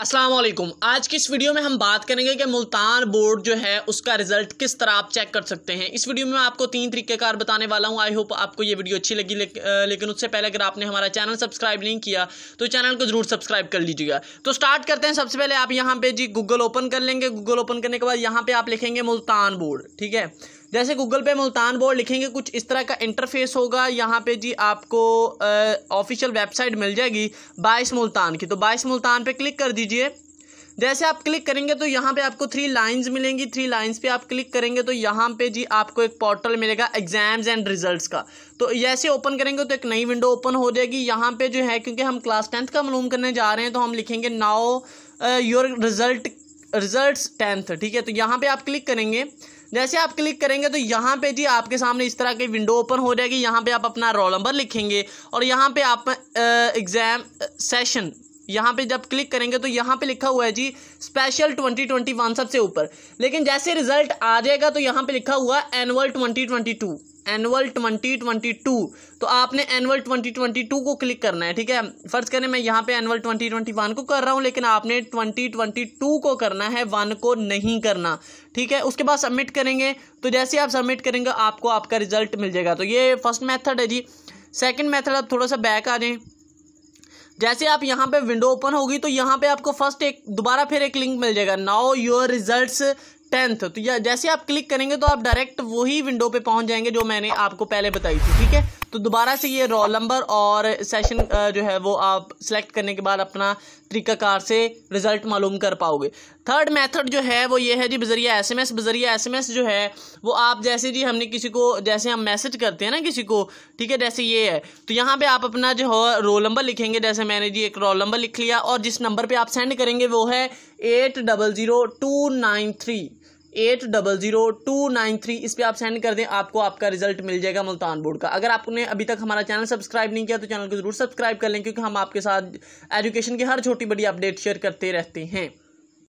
असलम आज की इस वीडियो में हम बात करेंगे कि मुल्तान बोर्ड जो है उसका रिजल्ट किस तरह आप चेक कर सकते हैं इस वीडियो में मैं आपको तीन तरीकेकार बताने वाला हूं आई होप आपको ये वीडियो अच्छी लगी ले, लेकिन उससे पहले अगर आपने हमारा चैनल सब्सक्राइब नहीं किया तो चैनल को ज़रूर सब्सक्राइब कर लीजिएगा तो स्टार्ट करते हैं सबसे पहले आप यहाँ पे जी गूगल ओपन कर लेंगे गूगल ओपन करने के बाद यहाँ पे आप लिखेंगे मुल्तान बोर्ड ठीक है जैसे गूगल पे मुल्तान बोर्ड लिखेंगे कुछ इस तरह का इंटरफेस होगा यहाँ पे जी आपको ऑफिशियल वेबसाइट मिल जाएगी बाईस मुल्तान की तो बाईस मुल्तान पे क्लिक कर दीजिए जैसे आप क्लिक करेंगे तो यहाँ पे आपको थ्री लाइंस मिलेंगी थ्री लाइंस पे आप क्लिक करेंगे तो यहाँ पे जी आपको एक पोर्टल मिलेगा एग्जाम्स एंड रिजल्ट्स का तो जैसे ओपन करेंगे तो एक नई विंडो ओपन हो जाएगी यहाँ पे जो है क्योंकि हम क्लास टेंथ का मालूम करने जा रहे हैं तो हम लिखेंगे नाओ योर रिजल्ट रिजल्ट टेंथ ठीक है तो यहाँ पर आप क्लिक करेंगे जैसे आप क्लिक करेंगे तो यहाँ पे जी आपके सामने इस तरह की विंडो ओपन हो जाएगी यहाँ पे आप अपना रोल नंबर लिखेंगे और यहाँ पे आप एग्ज़ाम सेशन यहाँ पे जब क्लिक करेंगे तो यहाँ पे लिखा हुआ है G special twenty twenty one सबसे ऊपर लेकिन जैसे रिजल्ट आ जाएगा तो यहाँ पे लिखा हुआ annual twenty twenty two annual twenty twenty two तो आपने एनुअल ट्वेंटी ट्वेंटी टू को क्लिक करना है ठीक है फर्ज करें मैं यहाँ पे एनुअल ट्वेंटी ट्वेंटी वन को कर रहा हूँ लेकिन आपने ट्वेंटी ट्वेंटी टू को करना है वन को नहीं करना ठीक है उसके बाद सबमिट करेंगे तो जैसे आप सबमिट करेंगे आपको आपका रिजल्ट मिल जाएगा तो ये फर्स्ट मैथड है जी सेकेंड मैथड आप थोड़ा सा बैक आ जाए जैसे आप यहाँ पे विंडो ओपन होगी तो यहाँ पे आपको फर्स्ट एक दोबारा फिर एक लिंक मिल जाएगा नाउ योर रिजल्ट्स टेंथ तो या जैसे आप क्लिक करेंगे तो आप डायरेक्ट वही विंडो पे पहुंच जाएंगे जो मैंने आपको पहले बताई थी ठीक है तो दोबारा से ये रोल नंबर और सेशन जो है वो आप सेलेक्ट करने के बाद अपना तरीकाकार से रिज़ल्ट मालूम कर पाओगे थर्ड मेथड जो है वो ये है जी Bajaria S M S Bajaria S M S जो है वो आप जैसे जी हमने किसी को जैसे हम मैसेज करते हैं ना किसी को ठीक है जैसे ये है तो यहाँ पे आप अपना जो है रोल नंबर लिखेंगे जैसे मैंने जी एक रोल नंबर लिख लिया और जिस नंबर पर आप सेंड करेंगे वो है eight double zero two nine three eight double zero two nine three इस पर आप सेंड कर दें आपको आपका रिजल्ट मिल जाएगा मुल्तान बोर्ड का अगर आपने अभी तक हमारा चैनल सब्सक्राइब नहीं किया तो चैनल को ज़रूर सब्सक्राइब कर लें क्योंकि हम आपके साथ एजुकेशन की हर छोटी बड़ी अपडेट शेयर करते रहते हैं